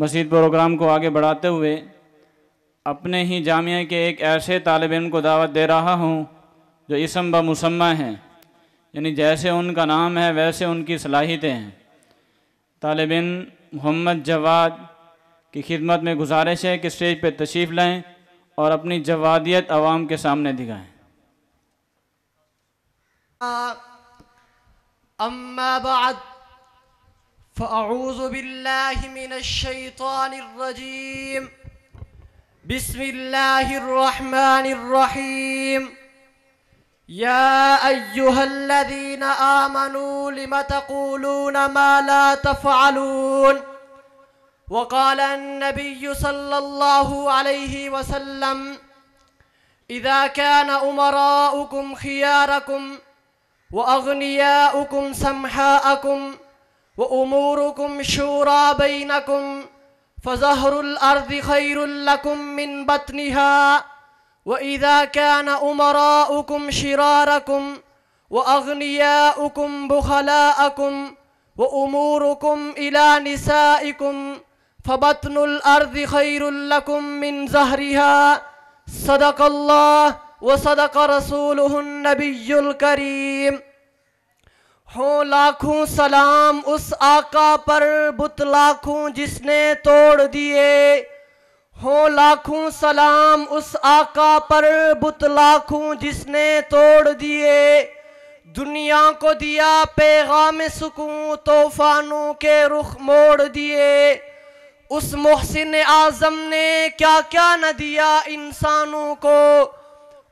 मसीद programme को आगे बढ़ाते हुए अपने ही जामिया के एक ऐसे तालब इन को दावत दे रहा हूँ जो इसम ब मुसम्मा हैं यानी जैसे उनका नाम है वैसे उनकी सलाहितें हैं तालब इन मोहम्मद जवाद की खिदमत में गुजारिश है कि स्टेज पर तशरीफ़ लाएँ और अपनी जवादियत आवाम के सामने दिखाएँ अम्मा بعد فأعوذ بالله من الشيطان الرجيم بسم الله الرحمن الرحيم يا أيها الذين آمنوا لم تقولون ما لا تفعلون وقال النبي صلى الله عليه وسلم إذا كان أمراؤكم خياركم وأغنياؤكم سمحاءكم وأموركم شورى بينكم فزهر الأرض خير لكم من بطنها وإذا كان أمراؤكم شراركم وأغنياؤكم بخلاءكم وأموركم إلى نسائكم فبطن الأرض خير لكم من زهرها صدق الله وصدق رسوله النبي الكريم हो लाखों सलाम उस आका पर बुत लाखों जिसने तोड़ दिए हो लाखों सलाम उस आका पर बुत लाखों जिसने तोड़ दिए दुनिया को दिया पैगाम सुकून तूफानों के रुख मोड़ दिए उस मोहसिन आज़म ने क्या क्या न दिया इंसानों को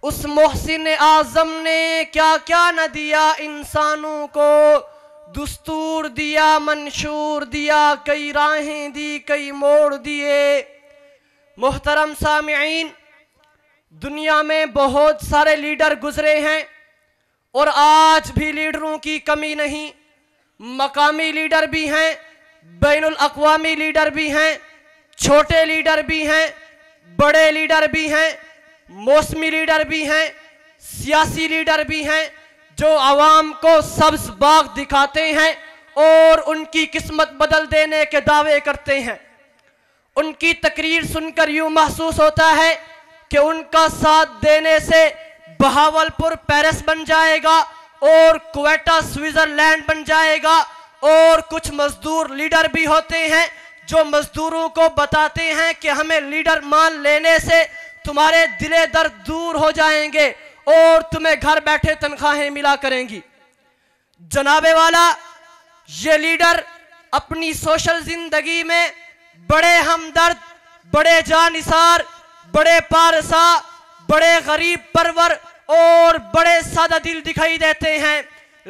उस मोहसिन आजम ने क्या क्या न दिया इंसानों को दस्तूर दिया मंशूर दिया कई राहें दी कई मोड़ दिए मोहतरम सामीन दुनिया में बहुत सारे लीडर गुजरे हैं और आज भी लीडरों की कमी नहीं मकामी लीडर भी हैं बैन अवी लीडर भी हैं छोटे लीडर भी हैं बड़े लीडर भी हैं मौसमी लीडर भी हैं सियासी लीडर भी हैं जो आवाम को सब्ज बाग दिखाते हैं और उनकी किस्मत बदल देने के दावे करते हैं उनकी तकरीर सुनकर यूं महसूस होता है कि उनका साथ देने से बहावलपुर पेरिस बन जाएगा और क्वेटा स्विट्जरलैंड बन जाएगा और कुछ मजदूर लीडर भी होते हैं जो मजदूरों को बताते हैं कि हमें लीडर मान लेने से तुम्हारे दिले दर्द दूर हो जाएंगे और तुम्हें घर बैठे तनख्वाहें मिला करेंगी जनाबे वाला ये लीडर अपनी सोशल जिंदगी में बड़े हमदर्द बड़े जानसार बड़े पारसा बड़े गरीब परवर और बड़े सादा दिल दिखाई देते हैं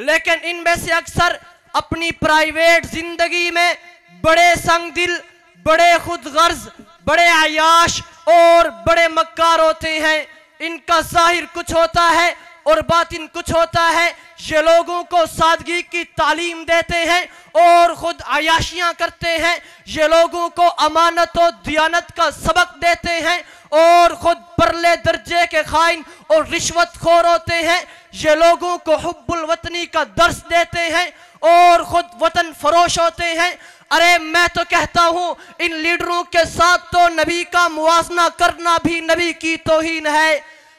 लेकिन इनमें से अक्सर अपनी प्राइवेट जिंदगी में बड़े संग दिल बड़े खुद गर्ज बड़े आयाश और बड़े मक्कार होते हैं इनका जाहिर कुछ होता है और बातिन कुछ होता है ये लोगों को सादगी की तालीम देते हैं और ख़ुद आयाशियाँ करते हैं ये लोगों को अमानत और दियानत का सबक देते हैं और ख़ुद परले दर्जे के खाइन और रिश्वत खोर होते हैं ये लोगों को हब्बुल वतनी का दर्श देते हैं और खुद वतन फरोश होते हैं अरे मैं तो कहता हूँ इन लीडरों के साथ तो नबी का मुआजना करना भी नबी की तोहन है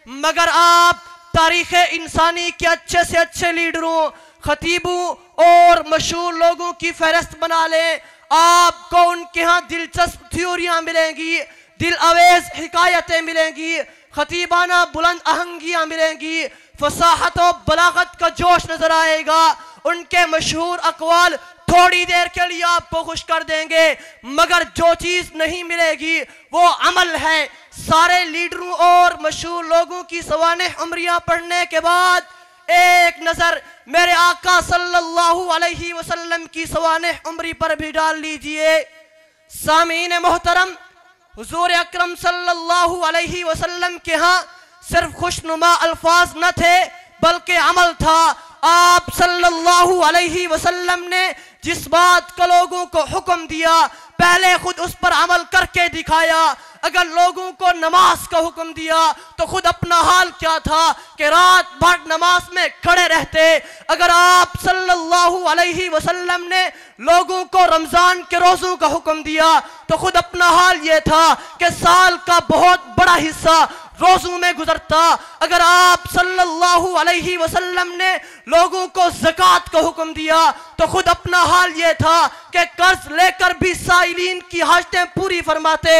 मगर आप तारीख इंसानी के अच्छे से अच्छे लीडरों खतीबों और मशहूर लोगों की फहरस्त बना लें आपको उनके यहाँ दिलचस्प थ्योरियाँ मिलेंगी दिल अवेज हकायतें मिलेंगी खतीबाना बुलंद आहंगियाँ मिलेंगी फसाहत और बलागत का जोश नजर आएगा उनके मशहूर अकवाल थोड़ी देर के लिए आपको खुश कर देंगे मगर जो चीज़ नहीं मिलेगी वो अमल है सारे लीडरों और मशहूर लोगों की सवान हमरियाँ पढ़ने के बाद एक नज़र मेरे आका सल्लल्लाहु अलैहि वसल्लम की सवान उम्री पर भी डाल लीजिए सामीन मोहतरम हजूर अक्रम सल्लल्लाहु अलैहि वसल्लम के यहाँ सिर्फ खुशनुमा अल्फाज न थे बल्कि अमल था आप सल्लल्लाहु अलैहि वसल्लम ने जिस बात का लोगों को हुक्म दिया पहले खुद उस पर अमल करके दिखाया अगर लोगों को नमाज का हुक्म दिया तो खुद अपना हाल क्या था कि रात भर नमाज में खड़े रहते अगर आप सल्लल्लाहु अलैहि वसल्लम ने लोगों को रमज़ान के रोज़ों का हुक्म दिया तो खुद अपना हाल ये था कि साल का बहुत बड़ा हिस्सा रोजों में गुजरता अगर आप सल्लल्लाहु अलैहि वसल्लम ने लोगों को जक़ात का हुक्म दिया तो खुद अपना हाल यह था कि कर्ज लेकर भी साइलिन की हाजतें पूरी फरमाते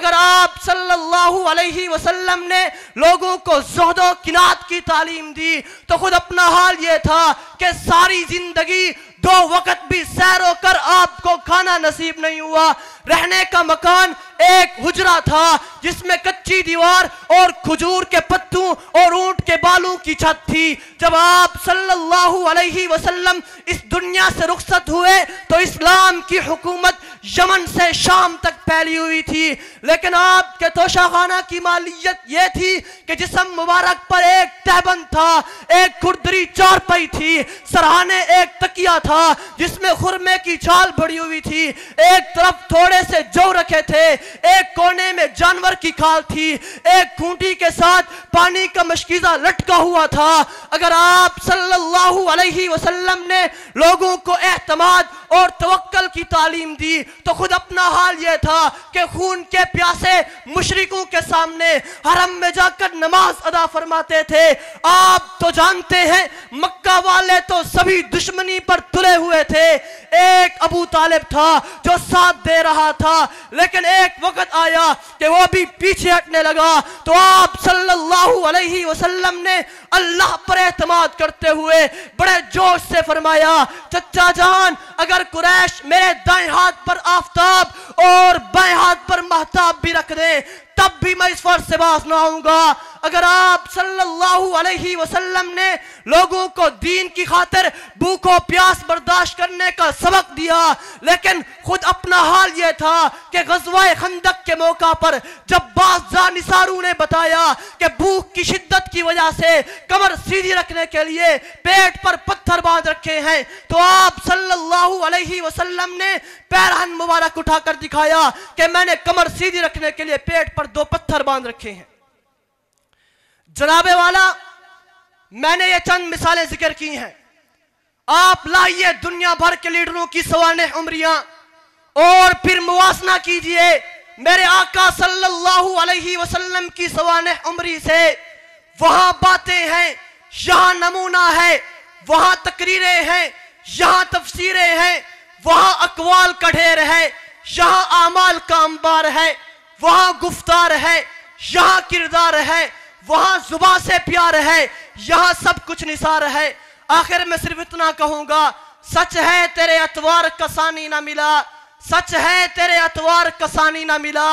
अगर आप सल्लल्लाहु अलैहि वसल्लम ने लोगों को जहदो किनात की तालीम दी तो खुद अपना हाल यह था कि सारी जिंदगी दो वक्त भी सैर होकर आपको खाना नसीब नहीं हुआ रहने का मकान एक हुजरा था जिसमें कच्ची दीवार और खजूर के पत्तों और ऊंट के बालों की छत थी जब आप सल्लल्लाहु अलैहि वसल्लम इस दुनिया से रुखसत हुए तो इस्लाम की हुकूमत यमन से शाम तक फैली हुई थी लेकिन आपके तोशाखाना की मालियत ये थी कि जिसम मुबारक पर एक तहबंद था एक खुरदरी चारपाई थी सरहाने एक तकिया था जिसमें खुरमे की छाल भरी हुई थी एक तरफ थोड़े से जौ रखे थे एक कोने में जानवर की खाल थी एक खूंटी के साथ पानी का मशकीजा लटका हुआ था अगर आप सल्लल्लाहु अलैहि वसल्लम ने लोगों को एतमाद और तो की तालीम दी तो खुद अपना हाल यह था कि खून के प्यासे मुशरकों के सामने हरम में जाकर नमाज अदा फरमाते थे आप तो जानते हैं मक्का वाले तो सभी दुश्मनी पर तुले हुए थे एक अबू तालिब था जो साथ दे रहा था लेकिन एक वक्त आया कि वो भी पीछे हटने लगा तो आप सल्लल्लाहु अलैहि वसल्लम ने अल्लाह पर एतमाद करते हुए बड़े जोश से फरमाया चचा जान अगर कुरैश मेरे दाएं हाथ पर आफ्ताब और बाएं हाथ पर महताब भी रख दे तब भी मैं इस फर्ज से बाज ना आऊंगा अगर आप सल्लल्लाहु अलैहि वसल्लम ने लोगों को दीन की खातर भूखो प्यास बर्दाश्त करने का सबक दिया लेकिन खुद अपना हाल यह था कि गजवा खंदक के मौका पर जब बाजा निसारू ने बताया कि भूख की शिद्दत की वजह से कमर सीधी रखने के लिए पेट पर पत्थर बांध रखे हैं तो आप सल्लल्लाहु अलैहि वसल्लम ने पैरहन मुबारक उठाकर दिखाया कि मैंने कमर सीधी रखने के लिए पेट पर दो पत्थर बांध रखे हैं जनाबे वाला मैंने ये चंद मिसालें जिक्र की हैं आप लाइए दुनिया भर के लीडरों की सवान उमरियां और फिर मुआसना कीजिए मेरे आका सल्लल्लाहु अलैहि वसल्लम की सवान उम्री से वहां बातें हैं यहां नमूना है वहां तकरीरें हैं यहां तफसीरें हैं वहां अकवाल का ढेर है यहां आमाल का अंबार है वहां गुफ्तार है यहां किरदार है वहां जुबा से प्यार है यहां सब कुछ निसार है आखिर में सिर्फ इतना कहूंगा सच है तेरे अतवार कसानी ना मिला सच है तेरे अतवार कसानी ना मिला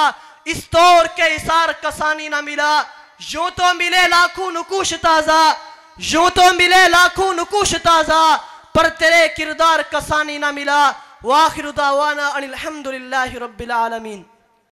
इस तौर के इसार कसानी ना मिला यू तो मिले लाखों नकुश ताजा यू तो मिले लाखों नकुश ताजा पर तेरे किरदार कसानी ना मिला वाखिर दावाना अनिल रब्बिल आलमीन